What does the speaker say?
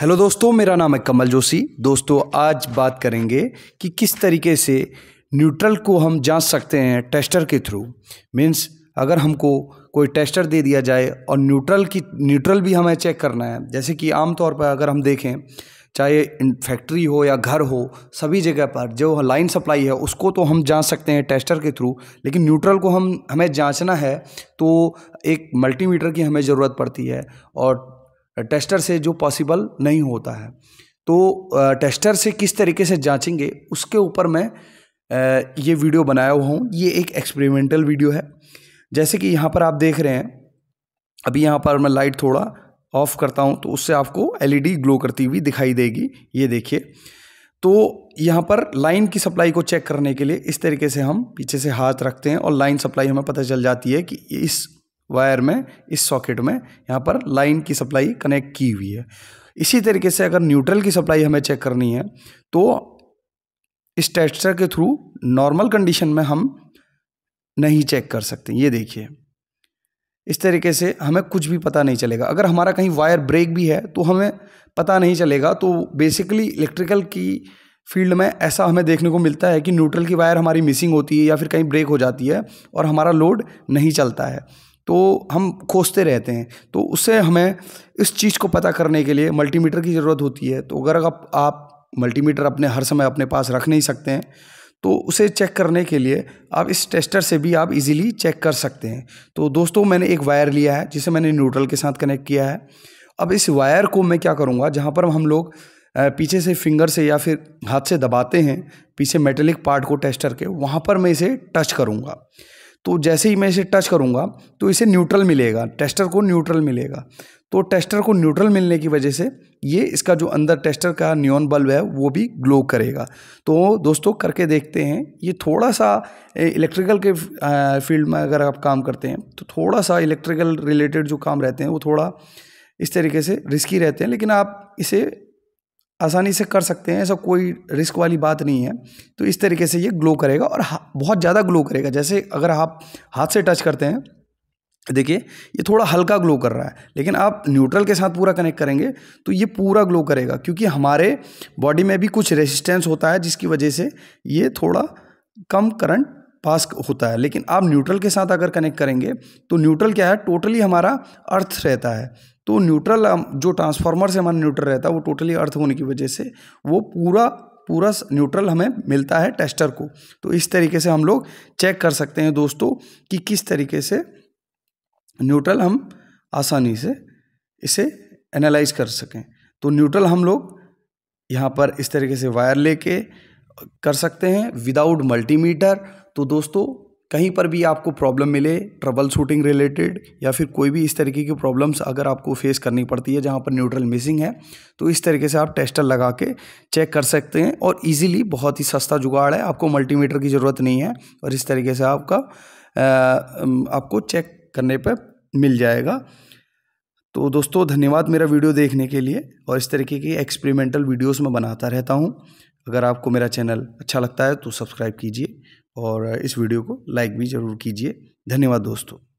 hello दोस्तों मेरा नाम है कमल जोशी दोस्तों आज बात करेंगे कि किस तरीके से न्यूट्रल को हम जांच सकते हैं टेस्टर के थ्रू मीन्स अगर हमको कोई टेस्टर दे दिया जाए और न्यूट्रल की न्यूट्रल भी हमें चेक करना है जैसे कि आमतौर पर अगर हम देखें चाहे फैक्ट्री हो या घर हो सभी जगह पर जो लाइन सप्लाई है उसको तो हम जांच सकते हैं टेस्टर के थ्रू लेकिन न्यूट्रल को हम हमें जांचना है तो एक मल्टीमीटर की हमें ज़रूरत पड़ती है और टेस्टर से जो पॉसिबल नहीं होता है तो टेस्टर से किस तरीके से जांचेंगे उसके ऊपर मैं ये वीडियो बनाया हुआ हूँ ये एक एक्सपेरिमेंटल वीडियो है जैसे कि यहाँ पर आप देख रहे हैं अभी यहाँ पर मैं लाइट थोड़ा ऑफ करता हूँ तो उससे आपको एलईडी ग्लो करती हुई दिखाई देगी ये देखिए तो यहाँ पर लाइन की सप्लाई को चेक करने के लिए इस तरीके से हम पीछे से हाथ रखते हैं और लाइन सप्लाई हमें पता चल जाती है कि इस वायर में इस सॉकेट में यहाँ पर लाइन की सप्लाई कनेक्ट की हुई है इसी तरीके से अगर न्यूट्रल की सप्लाई हमें चेक करनी है तो इस टेस्टर के थ्रू नॉर्मल कंडीशन में हम नहीं चेक कर सकते ये देखिए इस तरीके से हमें कुछ भी पता नहीं चलेगा अगर हमारा कहीं वायर ब्रेक भी है तो हमें पता नहीं चलेगा तो बेसिकली इलेक्ट्रिकल की फील्ड में ऐसा हमें देखने को मिलता है कि न्यूट्रल की वायर हमारी मिसिंग होती है या फिर कहीं ब्रेक हो जाती है और हमारा लोड नहीं चलता है तो हम खोजते रहते हैं तो उससे हमें इस चीज़ को पता करने के लिए मल्टीमीटर की ज़रूरत होती है तो अगर आप आप मल्टीमीटर अपने हर समय अपने पास रख नहीं सकते हैं तो उसे चेक करने के लिए आप इस टेस्टर से भी आप इजीली चेक कर सकते हैं तो दोस्तों मैंने एक वायर लिया है जिसे मैंने न्यूट्रल के साथ कनेक्ट किया है अब इस वायर को मैं क्या करूँगा जहाँ पर हम लोग पीछे से फिंगर से या फिर हाथ से दबाते हैं पीछे मेटेलिक पार्ट को टेस्टर के वहाँ पर मैं इसे टच करूँगा तो जैसे ही मैं इसे टच करूँगा तो इसे न्यूट्रल मिलेगा टेस्टर को न्यूट्रल मिलेगा तो टेस्टर को न्यूट्रल मिलने की वजह से ये इसका जो अंदर टेस्टर का न्योन बल्ब है वो भी ग्लो करेगा तो दोस्तों करके देखते हैं ये थोड़ा सा इलेक्ट्रिकल के फील्ड में अगर आप काम करते हैं तो थोड़ा सा इलेक्ट्रिकल रिलेटेड जो काम रहते हैं वो थोड़ा इस तरीके से रिस्की रहते हैं लेकिन आप इसे आसानी से कर सकते हैं ऐसा कोई रिस्क वाली बात नहीं है तो इस तरीके से ये ग्लो करेगा और बहुत ज़्यादा ग्लो करेगा जैसे अगर आप हाथ से टच करते हैं देखिए ये थोड़ा हल्का ग्लो कर रहा है लेकिन आप न्यूट्रल के साथ पूरा कनेक्ट करेंगे तो ये पूरा ग्लो करेगा क्योंकि हमारे बॉडी में भी कुछ रेजिस्टेंस होता है जिसकी वजह से ये थोड़ा कम करंट पास होता है लेकिन आप न्यूट्रल के साथ अगर कनेक्ट करेंगे तो न्यूट्रल क्या है टोटली हमारा अर्थ रहता है तो न्यूट्रल जो ट्रांसफार्मर से हमारा न्यूट्रल रहता है वो टोटली अर्थ होने की वजह से वो पूरा पूरा न्यूट्रल हमें मिलता है टेस्टर को तो इस तरीके से हम लोग चेक कर सकते हैं दोस्तों कि किस तरीके से न्यूट्रल हम आसानी से इसे एनालाइज कर सकें तो न्यूट्रल हम लोग यहाँ पर इस तरीके से वायर लेके कर सकते हैं विदाउट मल्टीमीटर तो दोस्तों कहीं पर भी आपको प्रॉब्लम मिले ट्रबल शूटिंग रिलेटेड या फिर कोई भी इस तरीके की प्रॉब्लम्स अगर आपको फेस करनी पड़ती है जहाँ पर न्यूट्रल मिसिंग है तो इस तरीके से आप टेस्टर लगा के चेक कर सकते हैं और इजीली बहुत ही सस्ता जुगाड़ है आपको मल्टीमीटर की ज़रूरत नहीं है और इस तरीके से आपका आ, आपको चेक करने पर मिल जाएगा तो दोस्तों धन्यवाद मेरा वीडियो देखने के लिए और इस तरीके की एक्सपेरिमेंटल वीडियोस मैं बनाता रहता हूँ अगर आपको मेरा चैनल अच्छा लगता है तो सब्सक्राइब कीजिए और इस वीडियो को लाइक भी ज़रूर कीजिए धन्यवाद दोस्तों